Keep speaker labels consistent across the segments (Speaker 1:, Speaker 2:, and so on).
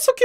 Speaker 1: só Que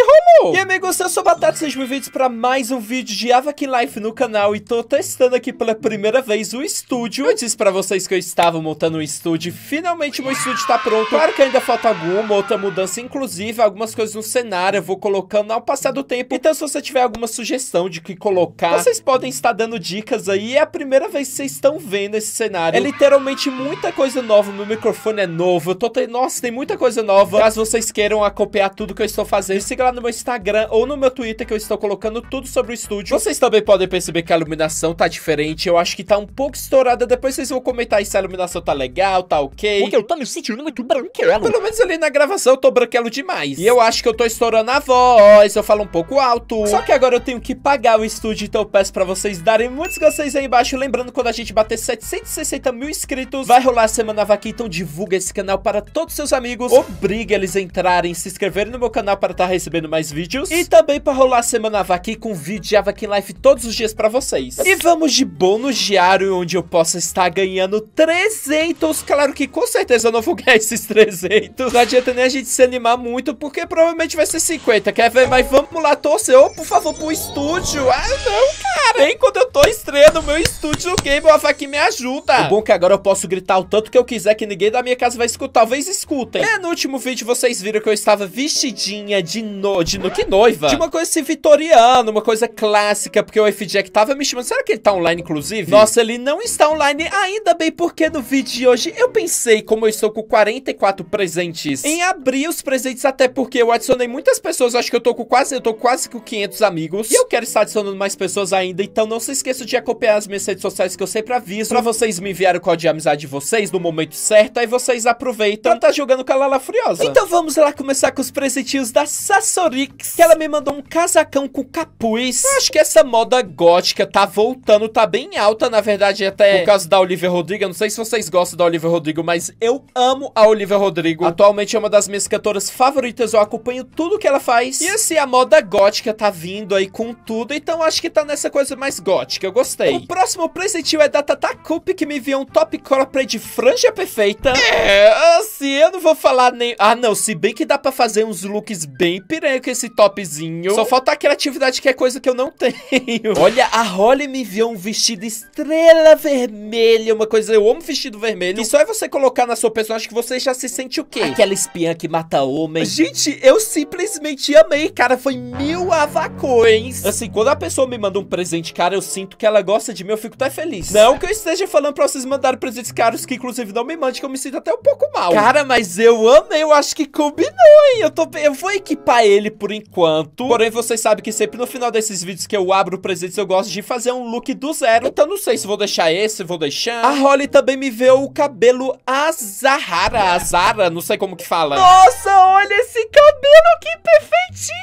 Speaker 1: e amigos, eu sou Batata, sejam bem-vindos para mais um vídeo de Avakin Life no canal E tô testando aqui pela primeira vez o estúdio Eu disse para vocês que eu estava montando um estúdio Finalmente meu estúdio tá pronto Claro que ainda falta alguma outra mudança Inclusive algumas coisas no cenário eu vou colocando ao passar do tempo Então se você tiver alguma sugestão de que colocar Vocês podem estar dando dicas aí É a primeira vez que vocês estão vendo esse cenário É literalmente muita coisa nova Meu microfone é novo eu tô te... Nossa, tem muita coisa nova Caso vocês queiram acompanhar tudo que eu estou fazendo Siga lá no meu Instagram Instagram ou no meu Twitter que eu estou colocando tudo sobre o estúdio. Vocês também podem perceber que a iluminação tá diferente, eu acho que tá um pouco estourada. Depois vocês vão comentar se a iluminação tá legal, tá ok. Porque eu tô me sentindo muito branquelo. Pelo menos ali na gravação eu tô branquelo demais. E eu acho que eu tô estourando a voz, eu falo um pouco alto. Só que agora eu tenho que pagar o estúdio, então eu peço pra vocês darem muitos gostos aí embaixo. Lembrando, quando a gente bater 760 mil inscritos, vai rolar a Semana vaca. então divulga esse canal para todos os seus amigos. Obriga eles a entrarem, se inscreverem no meu canal para estar tá recebendo mais vídeos. E também pra rolar a semana Avaquim com vídeo de Avaquim Life todos os dias pra vocês. E vamos de bônus diário, onde eu possa estar ganhando 300. Claro que com certeza eu não vou ganhar esses 300. Não adianta nem a gente se animar muito, porque provavelmente vai ser 50. Quer ver? Mas vamos lá torcer. Ô, oh, por favor, pro estúdio. Ah, não, cara. Nem Quando eu tô estreando meu estúdio game, o Avaquim me ajuda. O bom é que agora eu posso gritar o tanto que eu quiser, que ninguém da minha casa vai escutar. Talvez escutem. É, no último vídeo vocês viram que eu estava vestidinha de, no... de mano, que noiva. Tinha uma coisa assim, vitoriana, uma coisa clássica, porque o FJack tava me chamando. Será que ele tá online, inclusive? Nossa, ele não está online ainda bem, porque no vídeo de hoje eu pensei, como eu estou com 44 presentes, em abrir os presentes, até porque eu adicionei muitas pessoas. acho que eu tô com quase, eu tô quase com 500 amigos. E eu quero estar adicionando mais pessoas ainda, então não se esqueça de acompanhar as minhas redes sociais que eu sempre aviso, pra vocês me enviarem o código de amizade de vocês no momento certo, aí vocês aproveitam pra tá jogando com a Lala Furiosa. Então vamos lá começar com os presentinhos da Sassori que ela me mandou um casacão com capuz, eu acho que essa moda gótica tá voltando, tá bem alta, na verdade, até por causa da Olivia Rodrigo. não sei se vocês gostam da Olivia Rodrigo, mas eu amo a Olivia Rodrigo. Atualmente é uma das minhas cantoras favoritas, eu acompanho tudo que ela faz. E assim, a moda gótica tá vindo aí com tudo, então acho que tá nessa coisa mais gótica, eu gostei. O próximo presentinho é da Tata Coupe, que me enviou um top cropped de franja perfeita. É, assim, assim, eu não vou falar nem... Ah, não, se bem que dá pra fazer uns looks bem piranha com esse topzinho. Só falta a criatividade, que é coisa que eu não tenho. Olha, a Holly me enviou um vestido estrela vermelha, uma coisa... Eu amo vestido vermelho. E só é você colocar na sua personagem que você já se sente o quê? Aquela espiã que mata homem. Gente, eu simplesmente amei, cara. Foi mil avacões. Assim, quando a pessoa me manda um presente, cara, eu sinto que ela gosta de mim, eu fico até feliz. Não que eu esteja falando pra vocês mandarem presentes caros, que inclusive não me mande, que eu me sinto até um pouco mal. Cara, Cara, mas eu amei, eu acho que combinou, hein? Eu, tô, eu vou equipar ele por enquanto. Porém, vocês sabem que sempre no final desses vídeos que eu abro presentes, eu gosto de fazer um look do zero. Então, não sei se vou deixar esse, vou deixar. A Holly também me vê o cabelo Azahara, Azara, não sei como que fala. Nossa, olha esse cabelo, que perfeitinho!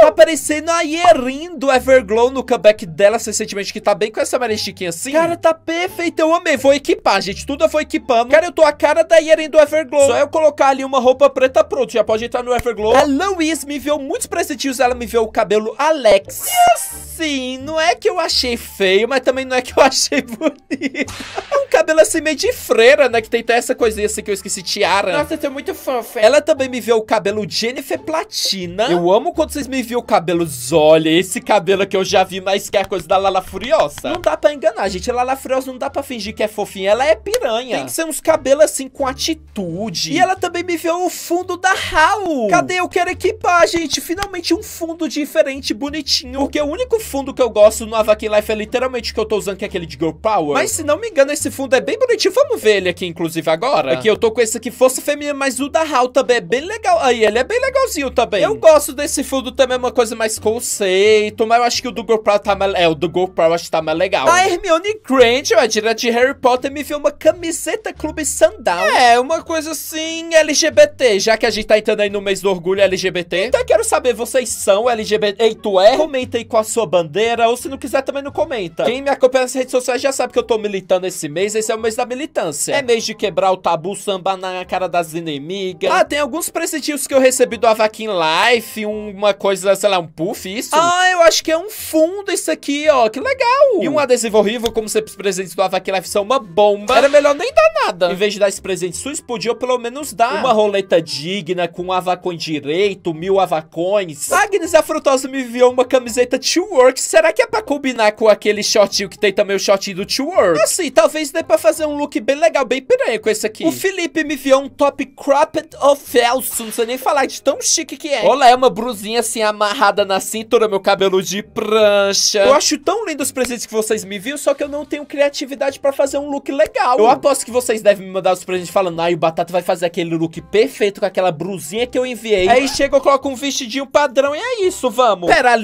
Speaker 1: Tá parecendo a Yerin do Everglow no comeback dela recentemente, que tá bem com essa Mary Chiquinha assim. Cara, tá perfeito, eu amei. Vou equipar, gente. Tudo eu vou equipando. Cara, eu tô a cara da Yerin do Everglow. Só eu colocar ali uma roupa preta, pronto. Já pode entrar no Everglow. A Louise me enviou muitos presentinhos. Ela me enviou o cabelo Alex. Yes! assim, não é que eu achei feio, mas também não é que eu achei bonito. É um cabelo assim meio de freira, né? Que tem até essa coisinha assim que eu esqueci, tiara. Nossa, eu é muito fofa. Ela também me viu o cabelo Jennifer Platina. Eu amo quando vocês me viram o cabelo Olha, esse cabelo que eu já vi mais que é coisa da Lala Furiosa. Não dá pra enganar, gente. A Lala Furiosa não dá pra fingir que é fofinha. Ela é piranha. Tem que ser uns cabelos assim com atitude. E ela também me viu o fundo da Hal. Cadê? Eu quero equipar, gente. Finalmente um fundo diferente, bonitinho. Porque o único fundo que eu gosto no Avakin Life é literalmente o que eu tô usando, que é aquele de Girl Power. Mas se não me engano, esse fundo é bem bonitinho. Vamos ver ele aqui, inclusive, agora. Aqui eu tô com esse aqui, Força Feminina, mas o da Hal também é bem legal. Aí, ele é bem legalzinho também. Eu gosto desse fundo também, é uma coisa mais conceito, mas eu acho que o do Girl Power tá mais... É, o do Girl Power eu acho que tá mais legal. A Hermione Granger, a diretora de Harry Potter, me viu uma camiseta Clube Sundown. É, uma coisa assim, LGBT, já que a gente tá entrando aí no mês do orgulho LGBT. Então eu quero saber, vocês são LGBT? Ei, tu é? Comenta aí com a sua bandeira, ou se não quiser também não comenta. Quem me acompanha nas redes sociais já sabe que eu tô militando esse mês, esse é o mês da militância. É mês de quebrar o tabu, sambar na cara das inimigas. Ah, tem alguns presentinhos que eu recebi do Avaquin Life, uma coisa, sei lá, um puff, isso? Ah, eu acho que é um fundo isso aqui, ó, que legal. E um adesivo horrível, como sempre os presentes do Avaquin Life são uma bomba. Era melhor nem dar nada. Em vez de dar esse presente sujo, podia pelo menos dar uma roleta digna com um avacões direito, mil avacões. Agnes, a frutosa me enviou uma camiseta to work Work, será que é pra combinar com aquele shortinho que tem também o shortinho do Two Work? Assim, ah, talvez dê pra fazer um look bem legal, bem piranha com esse aqui. O Felipe me enviou um top cropped of felso, não sei nem falar de tão chique que é. Olha, é uma brusinha assim amarrada na cintura, meu cabelo de prancha. Eu acho tão lindo os presentes que vocês me viram, só que eu não tenho criatividade pra fazer um look legal. Eu aposto que vocês devem me mandar os presentes falando, ai, ah, o Batata vai fazer aquele look perfeito com aquela brusinha que eu enviei. Aí chega, eu coloco um vestidinho padrão e é isso, vamos. Pera,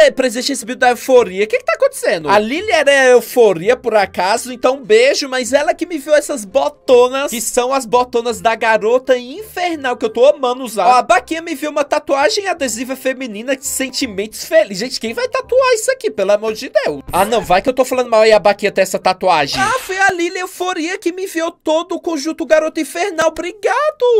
Speaker 1: é presente existe esse vídeo da euforia. O que que tá acontecendo? A Lily era euforia, por acaso, então beijo, mas ela que me viu essas botonas, que são as botonas da garota infernal, que eu tô amando usar. Ó, a Baquinha me viu uma tatuagem adesiva feminina de sentimentos felizes. Gente, quem vai tatuar isso aqui, pelo amor de Deus? Ah, não, vai que eu tô falando mal e a Baquinha tem essa tatuagem. Ah, foi a Lily euforia que me enviou todo o conjunto garota infernal, obrigado!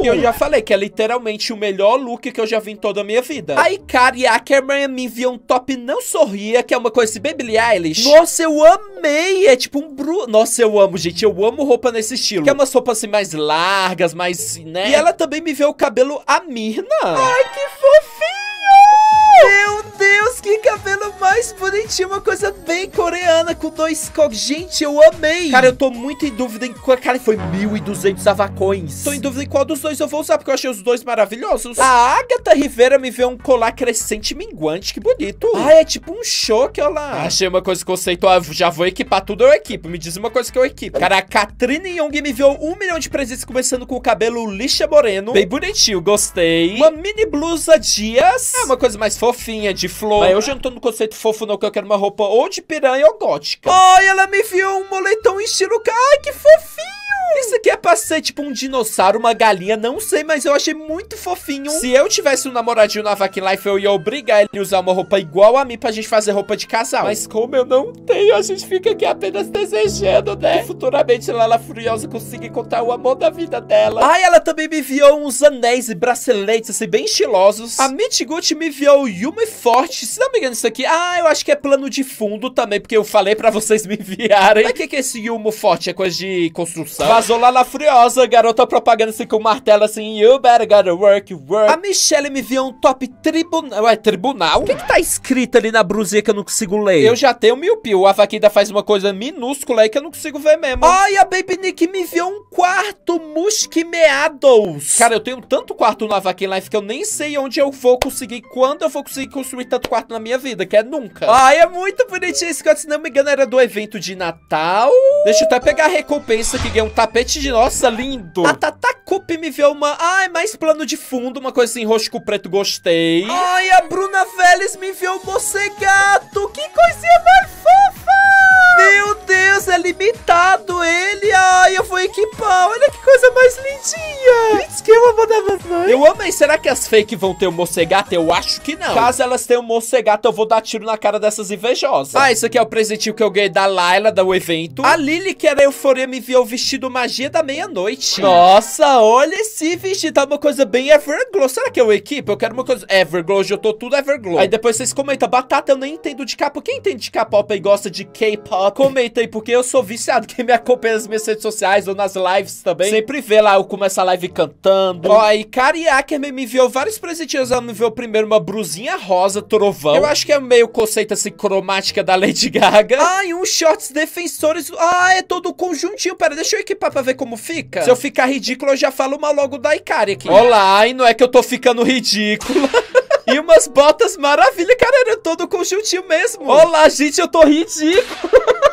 Speaker 1: E eu já falei que é literalmente o melhor look que eu já vi em toda a minha vida. Aí cara, e a Ackerman me enviou um top não sorria, que é uma coisa assim, bem Billie Eilish. Nossa, eu amei! É tipo um bru... Nossa, eu amo, gente. Eu amo roupa nesse estilo. Que é umas roupas assim mais largas, mais, né? E ela também me vê o cabelo a Mirna. Ai, que bonitinho, uma coisa bem coreana, com dois cogs. Gente, eu amei. Cara, eu tô muito em dúvida em qual... Cara, foi 1.200 avacões. Tô em dúvida em qual dos dois eu vou usar, porque eu achei os dois maravilhosos. A Agatha Rivera me vê um colar crescente minguante, que bonito. Ah, é tipo um choque, olha lá. Achei uma coisa conceitual, ah, já vou equipar tudo, eu equipo. Me diz uma coisa que eu equipo. Cara, a Katrina Young me viu um milhão de presentes, começando com o cabelo lixa moreno. Bem bonitinho, gostei. Uma mini blusa dias. É uma coisa mais fofinha, de flor. Mas eu não tô no conceito fofo, não que eu quero uma roupa ou de piranha ou gótica. Ai, ela me enviou um moletom estilo... Ai, que fofinho! Isso aqui é pra ser tipo um dinossauro, uma galinha, não sei, mas eu achei muito fofinho. Se eu tivesse um namoradinho na Vakin Life, eu ia obrigar ele a usar uma roupa igual a mim pra gente fazer roupa de casal. Mas como eu não tenho, a gente fica aqui apenas desejando, né? E futuramente Lala Furiosa consiga encontrar o amor da vida dela. Ah, ela também me enviou uns anéis e braceletes, assim, bem estilosos. A Mitiguchi me enviou Yumi Forte. Se não me engano, isso aqui... Ah, eu acho que é plano de fundo também, porque eu falei pra vocês me enviarem. Mas o que, que é esse Yumi Forte? É coisa de construção? Vazou lá na Furiosa, garota propaganda assim com o martelo assim, you better gotta work, work. A Michelle me viu um top tribunal, ué, tribunal? O que que tá escrito ali na brusinha que eu não consigo ler? Eu já tenho miopio, a ainda faz uma coisa minúscula aí que eu não consigo ver mesmo. Ai, a Baby Nick me viu um quarto musquimeados. Cara, eu tenho tanto quarto na vaquinha life que eu nem sei onde eu vou conseguir, quando eu vou conseguir construir tanto quarto na minha vida, que é nunca. Ai, é muito bonitinho esse quarto, se não me engano era do evento de Natal. Deixa eu até pegar a recompensa que ganhou um tapete tapete de nossa, lindo. A Tata me vê uma... Ai, mais plano de fundo, uma coisa assim, roxo com preto, gostei. Ai, a Bruna Vélez me enviou um você gato. Que coisinha mais fofa. Meu Deus, é limitado ele. Ai, eu vou equipar. Olha que coisa mais lindinha. Gente, que eu amo da mamãe. Eu amei. Será que as fake vão ter o um mocegata? Eu acho que não. Caso elas tenham um mocegata, eu vou dar tiro na cara dessas invejosas. Ah, isso aqui é o presentinho que eu ganhei da Laila, do evento. A Lily, que era euforia, me enviou o vestido magia da meia-noite. Nossa, olha esse vestido. É uma coisa bem Everglow. Será que eu equipo? Eu quero uma coisa Everglow. Hoje eu tô tudo Everglow. Aí depois vocês comentam. Batata, eu nem entendo de capa. Quem entende de K-pop e gosta de K-pop? comenta aí, porque eu sou viciado. Quem me acompanha nas minhas redes sociais ou nas lives também, sempre vê lá eu começo a live cantando. Ó, aí Cariaker me enviou vários presentinhos. Ela me enviou primeiro uma brusinha rosa, trovão. Eu acho que é meio conceito assim, cromática da Lady Gaga. Ah, e uns shorts defensores. Ah, é todo conjuntinho. Pera, deixa eu equipar pra ver como fica. Se eu ficar ridículo, eu já falo uma logo da Ikari aqui. Olá, e não é que eu tô ficando ridículo? E umas botas maravilha, cara, era todo conjuntinho mesmo. Olá, gente, eu tô ridículo.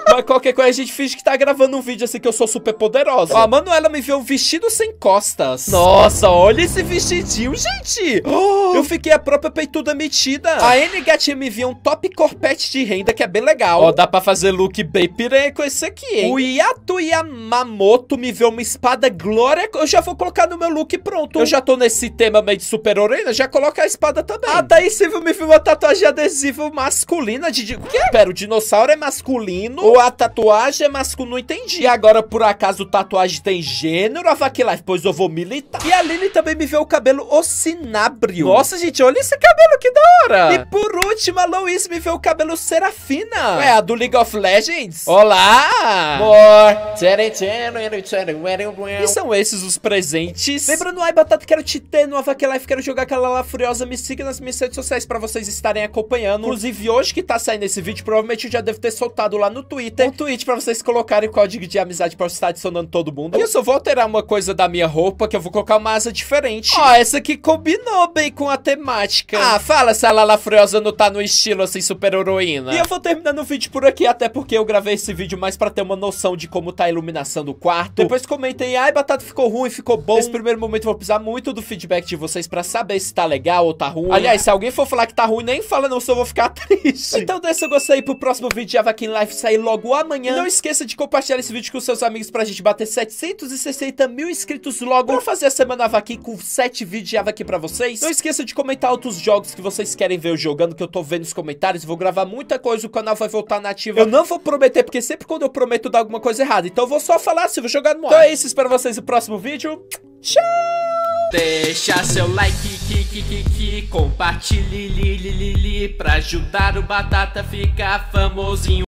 Speaker 1: Mas qualquer coisa a gente finge que tá gravando um vídeo assim que eu sou super poderosa. Ó, a Manuela me viu um vestido sem costas. Nossa, olha esse vestidinho, gente. Oh! eu fiquei a própria peituda metida. A N gatinha me viu um top corpete de renda que é bem legal. Ó, dá pra fazer look bem piranha com esse aqui, hein? O Yato Yamamoto me viu uma espada glória. Eu já vou colocar no meu look pronto. Eu já tô nesse tema meio de super orelha, já coloca a espada também. Ah, Daí Silva me viu uma tatuagem adesiva masculina de... O quê? Pera, o dinossauro é masculino? a tatuagem é masculino, não entendi. Agora, por acaso, tatuagem tem gênero? A Vaquilife, pois eu vou militar. E a Lily também me vê o cabelo ocinábrio. Nossa, gente, olha esse cabelo, que da hora. E por último, a Lois me vê o cabelo serafina. É, a do League of Legends. Olá! More. E são esses os presentes. Lembrando, ai, Batata, quero te ter no Vaquilife, quero jogar aquela lá furiosa. Me siga nas minhas redes sociais pra vocês estarem acompanhando. Inclusive, hoje que tá saindo esse vídeo, provavelmente eu já devo ter soltado lá no Twitter Twitter. Um tweet pra vocês colocarem o código de amizade pra você estar tá adicionando todo mundo. E eu só vou alterar uma coisa da minha roupa, que eu vou colocar uma asa diferente. Ó, oh, essa aqui combinou bem com a temática. Ah, fala se a Lala Furiosa não tá no estilo, assim, super heroína. E eu vou terminando o vídeo por aqui, até porque eu gravei esse vídeo mais pra ter uma noção de como tá a iluminação do quarto. Depois comentem, ai, batata ficou ruim, ficou bom. Nesse primeiro momento eu vou precisar muito do feedback de vocês pra saber se tá legal ou tá ruim. Aliás, se alguém for falar que tá ruim, nem fala não, se eu vou ficar triste. Então deixa eu gostei pro próximo vídeo de Avakin Life sair logo logo amanhã. E não esqueça de compartilhar esse vídeo com seus amigos pra gente bater 760 mil inscritos logo. Vou fazer a semana aqui com 7 vídeos de aqui pra vocês. Não esqueça de comentar outros jogos que vocês querem ver eu jogando, que eu tô vendo nos comentários. Vou gravar muita coisa, o canal vai voltar na ativa. Eu não vou prometer, porque sempre quando eu prometo dá alguma coisa errada. Então eu vou só falar se eu vou jogar no então ar. Então é isso, espero vocês no próximo vídeo. Tchau! Deixa seu like, que, que, compartilhe, li, li, li, li, pra ajudar o Batata a ficar famosinho.